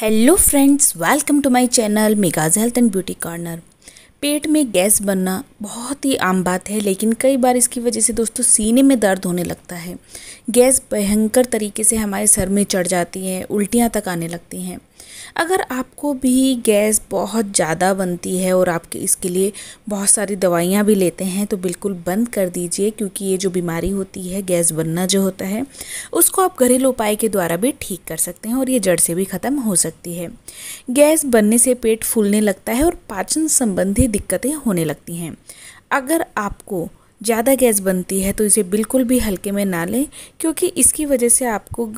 hello friends welcome to my channel मेगाज health and beauty corner पेट में gas बनना बहुत ही आम बात है लेकिन कई बार इसकी वजह से दोस्तों सीने में दर्द होने लगता है गैस भयंकर तरीके से हमारे सर में चढ़ जाती है उल्टियाँ तक आने लगती हैं अगर आपको भी गैस बहुत ज़्यादा बनती है और आपके इसके लिए बहुत सारी दवाइयाँ भी लेते हैं तो बिल्कुल बंद कर दीजिए क्योंकि ये जो बीमारी होती है गैस बनना जो होता है उसको आप घरेलू उपाय के द्वारा भी ठीक कर सकते हैं और ये जड़ से भी ख़त्म हो सकती है गैस बनने से पेट फूलने लगता है और पाचन संबंधी दिक्कतें होने लगती हैं अगर आपको ज़्यादा गैस बनती है तो इसे बिल्कुल भी हल्के में ना लें क्योंकि इसकी वजह से आपको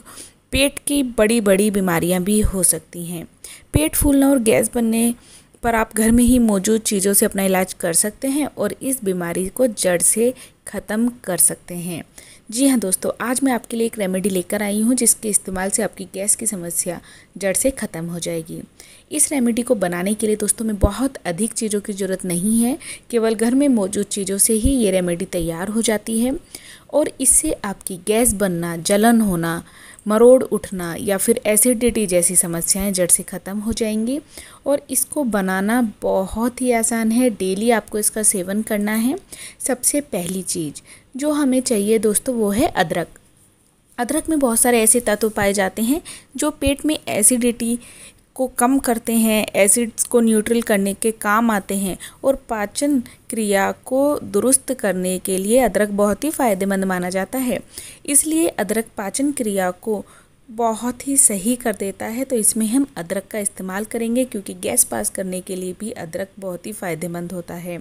पेट की बड़ी बड़ी बीमारियां भी हो सकती हैं पेट फूलना और गैस बनने पर आप घर में ही मौजूद चीज़ों से अपना इलाज कर सकते हैं और इस बीमारी को जड़ से ख़त्म कर सकते हैं जी हाँ दोस्तों आज मैं आपके लिए एक रेमेडी लेकर आई हूँ जिसके इस्तेमाल से आपकी गैस की समस्या जड़ से ख़त्म हो जाएगी इस रेमेडी को बनाने के लिए दोस्तों में बहुत अधिक चीज़ों की ज़रूरत नहीं है केवल घर में मौजूद चीज़ों से ही ये रेमेडी तैयार हो जाती है और इससे आपकी गैस बनना जलन होना मरोड़ उठना या फिर एसिडिटी जैसी समस्याएं जड़ से ख़त्म हो जाएंगी और इसको बनाना बहुत ही आसान है डेली आपको इसका सेवन करना है सबसे पहली चीज़ जो हमें चाहिए दोस्तों वो है अदरक अदरक में बहुत सारे ऐसे तत्व पाए जाते हैं जो पेट में एसिडिटी को कम करते हैं एसिड्स को न्यूट्रल करने के काम आते हैं और पाचन क्रिया को दुरुस्त करने के लिए अदरक बहुत ही फ़ायदेमंद माना जाता है इसलिए अदरक पाचन क्रिया को बहुत ही सही कर देता है तो इसमें हम अदरक का इस्तेमाल करेंगे क्योंकि गैस पास करने के लिए भी अदरक बहुत ही फ़ायदेमंद होता है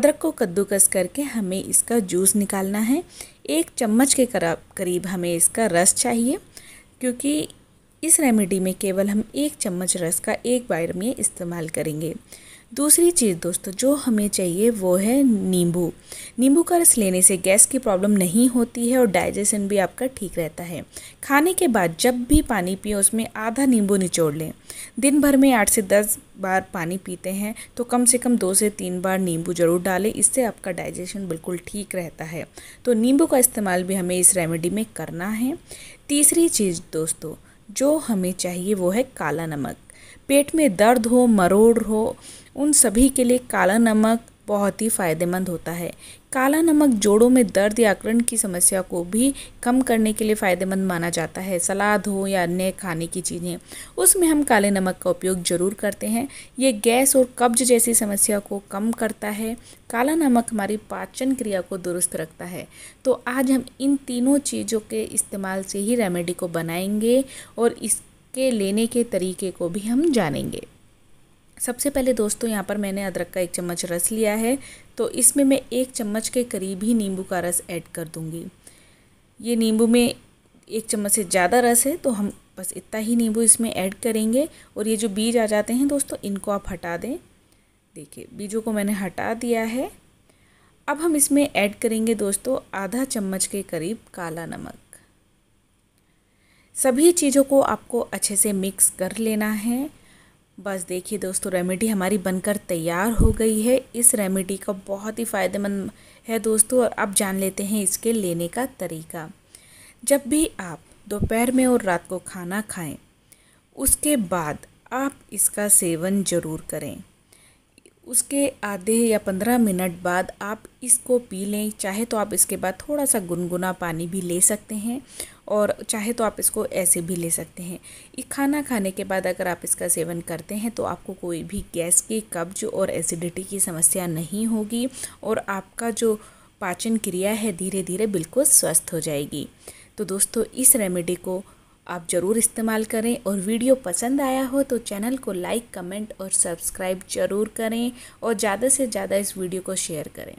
अदरक को कद्दूकस करके हमें इसका जूस निकालना है एक चम्मच के करीब हमें इसका रस चाहिए क्योंकि इस रेमेडी में केवल हम एक चम्मच रस का एक बार में इस्तेमाल करेंगे दूसरी चीज़ दोस्तों जो हमें चाहिए वो है नींबू नींबू का रस लेने से गैस की प्रॉब्लम नहीं होती है और डाइजेशन भी आपका ठीक रहता है खाने के बाद जब भी पानी पिए उसमें आधा नींबू निचोड़ लें दिन भर में आठ से दस बार पानी पीते हैं तो कम से कम दो से तीन बार नींबू ज़रूर डालें इससे आपका डाइजेशन बिल्कुल ठीक रहता है तो नींबू का इस्तेमाल भी हमें इस रेमेडी में करना है तीसरी चीज़ दोस्तों जो हमें चाहिए वो है काला नमक पेट में दर्द हो मरोड़ हो उन सभी के लिए काला नमक बहुत ही फ़ायदेमंद होता है काला नमक जोड़ों में दर्द या आकरण की समस्या को भी कम करने के लिए फ़ायदेमंद माना जाता है सलाद हो या अन्य खाने की चीज़ें उसमें हम काले नमक का उपयोग ज़रूर करते हैं ये गैस और कब्ज जैसी समस्या को कम करता है काला नमक हमारी पाचन क्रिया को दुरुस्त रखता है तो आज हम इन तीनों चीज़ों के इस्तेमाल से ही रेमेडी को बनाएंगे और इसके लेने के तरीके को भी हम जानेंगे सबसे पहले दोस्तों यहाँ पर मैंने अदरक का एक चम्मच रस लिया है तो इसमें मैं एक चम्मच के करीब ही नींबू का रस ऐड कर दूँगी ये नींबू में एक चम्मच से ज़्यादा रस है तो हम बस इतना ही नींबू इसमें ऐड करेंगे और ये जो बीज आ जाते हैं दोस्तों इनको आप हटा दें देखिए बीजों को मैंने हटा दिया है अब हम इसमें ऐड करेंगे दोस्तों आधा चम्मच के करीब काला नमक सभी चीज़ों को आपको अच्छे से मिक्स कर लेना है बस देखिए दोस्तों रेमेडी हमारी बनकर तैयार हो गई है इस रेमेडी का बहुत ही फ़ायदेमंद है दोस्तों और अब जान लेते हैं इसके लेने का तरीका जब भी आप दोपहर में और रात को खाना खाएं उसके बाद आप इसका सेवन ज़रूर करें उसके आधे या पंद्रह मिनट बाद आप इसको पी लें चाहे तो आप इसके बाद थोड़ा सा गुनगुना पानी भी ले सकते हैं और चाहे तो आप इसको ऐसे भी ले सकते हैं ये खाना खाने के बाद अगर आप इसका सेवन करते हैं तो आपको कोई भी गैस की कब्ज और एसिडिटी की समस्या नहीं होगी और आपका जो पाचन क्रिया है धीरे धीरे बिल्कुल स्वस्थ हो जाएगी तो दोस्तों इस रेमेडी को आप ज़रूर इस्तेमाल करें और वीडियो पसंद आया हो तो चैनल को लाइक कमेंट और सब्सक्राइब ज़रूर करें और ज़्यादा से ज़्यादा इस वीडियो को शेयर करें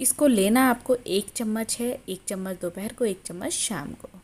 इसको लेना आपको एक चम्मच है एक चम्मच दोपहर को एक चम्मच शाम को